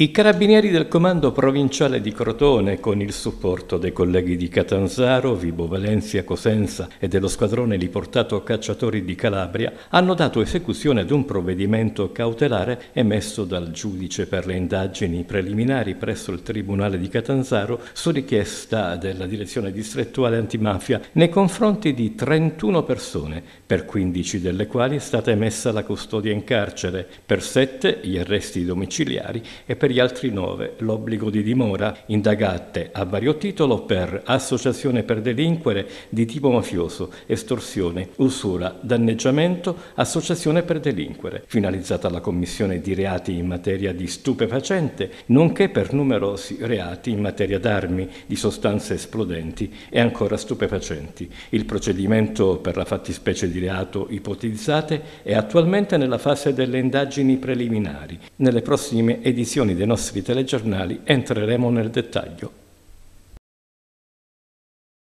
I carabinieri del comando provinciale di Crotone, con il supporto dei colleghi di Catanzaro, Vibo Valencia, Cosenza e dello squadrone riportato cacciatori di Calabria, hanno dato esecuzione ad un provvedimento cautelare emesso dal giudice per le indagini preliminari presso il Tribunale di Catanzaro su richiesta della direzione distrettuale antimafia nei confronti di 31 persone, per 15 delle quali è stata emessa la custodia in carcere, per 7 gli arresti domiciliari e per per gli altri nove l'obbligo di dimora, indagate a vario titolo per associazione per delinquere di tipo mafioso, estorsione, usura, danneggiamento, associazione per delinquere, finalizzata alla commissione di reati in materia di stupefacente, nonché per numerosi reati in materia d'armi, di sostanze esplodenti e ancora stupefacenti. Il procedimento per la fattispecie di reato ipotizzate è attualmente nella fase delle indagini preliminari. Nelle prossime edizioni edizioni dei nostri telegiornali entreremo nel dettaglio